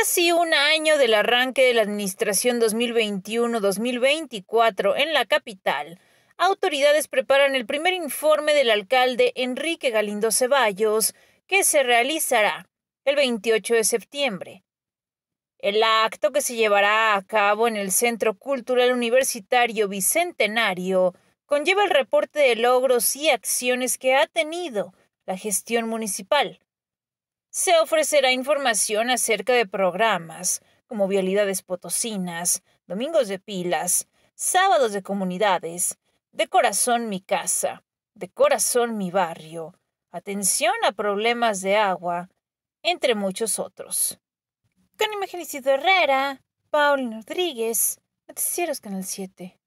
Casi un año del arranque de la administración 2021-2024 en la capital, autoridades preparan el primer informe del alcalde Enrique Galindo Ceballos, que se realizará el 28 de septiembre. El acto que se llevará a cabo en el Centro Cultural Universitario Bicentenario conlleva el reporte de logros y acciones que ha tenido la gestión municipal se ofrecerá información acerca de programas como vialidades potosinas, domingos de pilas, sábados de comunidades, de corazón mi casa, de corazón mi barrio, atención a problemas de agua, entre muchos otros. Con Herrera, Paul Rodríguez, Noticieros Canal 7.